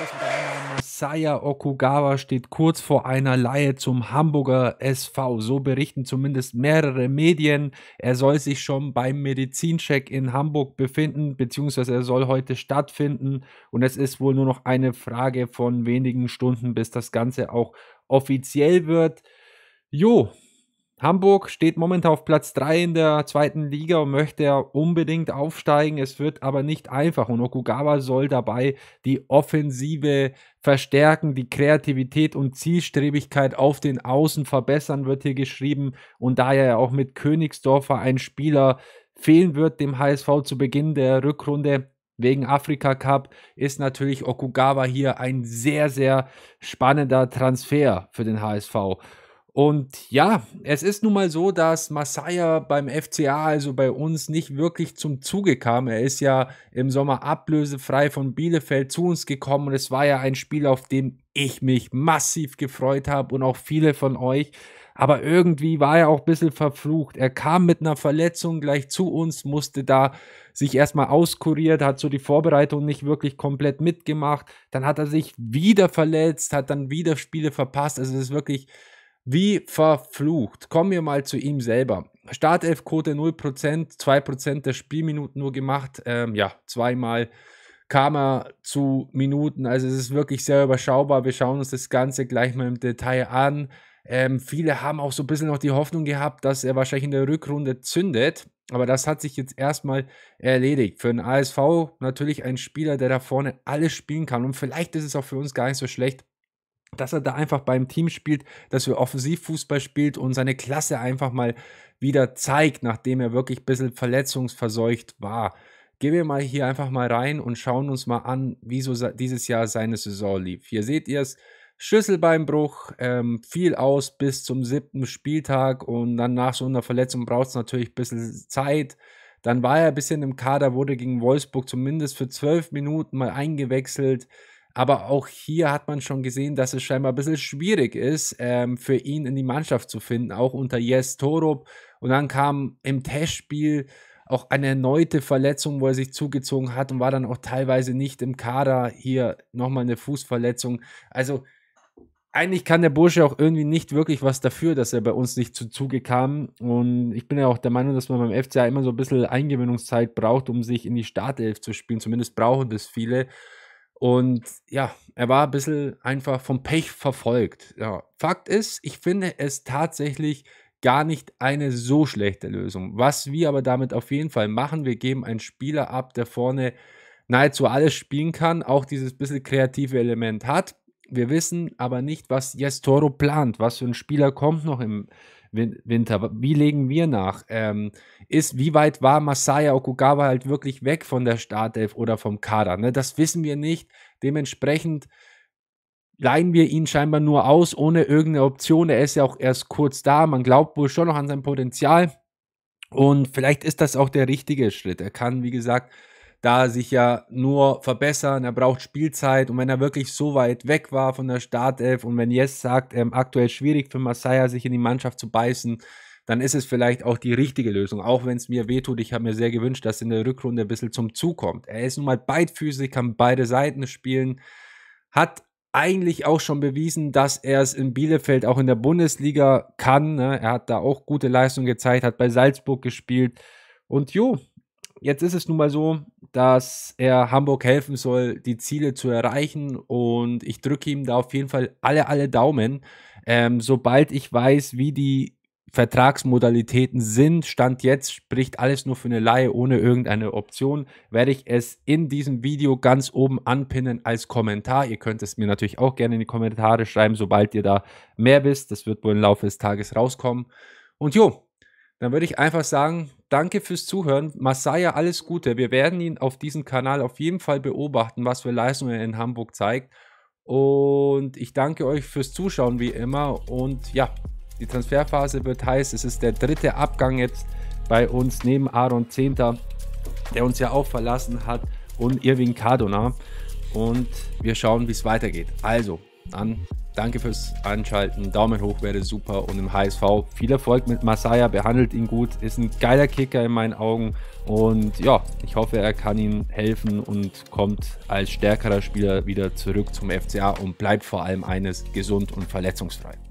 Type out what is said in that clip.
raus Masaya Okugawa steht kurz vor einer Laie zum Hamburger SV. So berichten zumindest mehrere Medien. Er soll sich schon beim Medizincheck in Hamburg befinden, beziehungsweise er soll heute stattfinden. Und es ist wohl nur noch eine Frage von wenigen Stunden, bis das Ganze auch offiziell wird. Jo, Hamburg steht momentan auf Platz 3 in der zweiten Liga und möchte ja unbedingt aufsteigen. Es wird aber nicht einfach und Okugawa soll dabei die Offensive verstärken, die Kreativität und Zielstrebigkeit auf den Außen verbessern, wird hier geschrieben. Und da ja auch mit Königsdorfer ein Spieler fehlen wird dem HSV zu Beginn der Rückrunde, wegen Afrika Cup ist natürlich Okugawa hier ein sehr, sehr spannender Transfer für den HSV. Und ja, es ist nun mal so, dass Masaya beim FCA, also bei uns, nicht wirklich zum Zuge kam. Er ist ja im Sommer ablösefrei von Bielefeld zu uns gekommen und es war ja ein Spiel, auf dem ich mich massiv gefreut habe und auch viele von euch. Aber irgendwie war er auch ein bisschen verflucht. Er kam mit einer Verletzung gleich zu uns, musste da sich erstmal auskuriert, hat so die Vorbereitung nicht wirklich komplett mitgemacht. Dann hat er sich wieder verletzt, hat dann wieder Spiele verpasst. Also es ist wirklich wie verflucht. Kommen wir mal zu ihm selber. Startelfquote 0%, 2% der Spielminuten nur gemacht. Ähm, ja, zweimal kam er zu Minuten. Also es ist wirklich sehr überschaubar. Wir schauen uns das Ganze gleich mal im Detail an. Ähm, viele haben auch so ein bisschen noch die Hoffnung gehabt, dass er wahrscheinlich in der Rückrunde zündet. Aber das hat sich jetzt erstmal erledigt. Für den ASV natürlich ein Spieler, der da vorne alles spielen kann. Und vielleicht ist es auch für uns gar nicht so schlecht, dass er da einfach beim Team spielt, dass er Offensivfußball spielt und seine Klasse einfach mal wieder zeigt, nachdem er wirklich ein bisschen verletzungsverseucht war. Gehen wir mal hier einfach mal rein und schauen uns mal an, wie so dieses Jahr seine Saison lief. Hier seht ihr es, Schüsselbeinbruch, ähm, viel aus bis zum siebten Spieltag und dann nach so einer Verletzung braucht es natürlich ein bisschen Zeit. Dann war er ein bisschen im Kader, wurde gegen Wolfsburg zumindest für zwölf Minuten mal eingewechselt. Aber auch hier hat man schon gesehen, dass es scheinbar ein bisschen schwierig ist, ähm, für ihn in die Mannschaft zu finden, auch unter Jes Torup. Und dann kam im Testspiel auch eine erneute Verletzung, wo er sich zugezogen hat und war dann auch teilweise nicht im Kader. Hier nochmal eine Fußverletzung. Also eigentlich kann der Bursche auch irgendwie nicht wirklich was dafür, dass er bei uns nicht zu Zuge kam. Und ich bin ja auch der Meinung, dass man beim FCA immer so ein bisschen Eingewöhnungszeit braucht, um sich in die Startelf zu spielen. Zumindest brauchen das viele. Und ja, er war ein bisschen einfach vom Pech verfolgt. Ja, Fakt ist, ich finde es tatsächlich gar nicht eine so schlechte Lösung. Was wir aber damit auf jeden Fall machen, wir geben einen Spieler ab, der vorne nahezu alles spielen kann, auch dieses bisschen kreative Element hat. Wir wissen aber nicht, was Yes Toro plant, was für ein Spieler kommt noch im, Winter. Wie legen wir nach? Ähm, ist, wie weit war Masaya Okugawa halt wirklich weg von der Startelf oder vom Kader? Ne? Das wissen wir nicht. Dementsprechend leihen wir ihn scheinbar nur aus, ohne irgendeine Option. Er ist ja auch erst kurz da. Man glaubt wohl schon noch an sein Potenzial. Und vielleicht ist das auch der richtige Schritt. Er kann, wie gesagt, da sich ja nur verbessern. Er braucht Spielzeit und wenn er wirklich so weit weg war von der Startelf und wenn Jess sagt, ähm, aktuell schwierig für Masaya, sich in die Mannschaft zu beißen, dann ist es vielleicht auch die richtige Lösung, auch wenn es mir wehtut. Ich habe mir sehr gewünscht, dass in der Rückrunde ein bisschen zum Zug kommt. Er ist nun mal beidfüßig, kann beide Seiten spielen, hat eigentlich auch schon bewiesen, dass er es in Bielefeld auch in der Bundesliga kann. Ne? Er hat da auch gute Leistung gezeigt, hat bei Salzburg gespielt. Und jo, jetzt ist es nun mal so, dass er Hamburg helfen soll, die Ziele zu erreichen. Und ich drücke ihm da auf jeden Fall alle, alle Daumen. Ähm, sobald ich weiß, wie die Vertragsmodalitäten sind, Stand jetzt spricht alles nur für eine Laie ohne irgendeine Option, werde ich es in diesem Video ganz oben anpinnen als Kommentar. Ihr könnt es mir natürlich auch gerne in die Kommentare schreiben, sobald ihr da mehr wisst. Das wird wohl im Laufe des Tages rauskommen. Und jo, dann würde ich einfach sagen, danke fürs Zuhören. Masaya, alles Gute. Wir werden ihn auf diesem Kanal auf jeden Fall beobachten, was für Leistungen er in Hamburg zeigt. Und ich danke euch fürs Zuschauen wie immer. Und ja, die Transferphase wird heiß. Es ist der dritte Abgang jetzt bei uns neben Aaron Zehnter, der uns ja auch verlassen hat, und Irving Cardona. Und wir schauen, wie es weitergeht. Also, dann Danke fürs Anschalten. Daumen hoch wäre super. Und im HSV viel Erfolg mit Masaya. Behandelt ihn gut. Ist ein geiler Kicker in meinen Augen. Und ja, ich hoffe, er kann ihm helfen und kommt als stärkerer Spieler wieder zurück zum FCA und bleibt vor allem eines gesund und verletzungsfrei.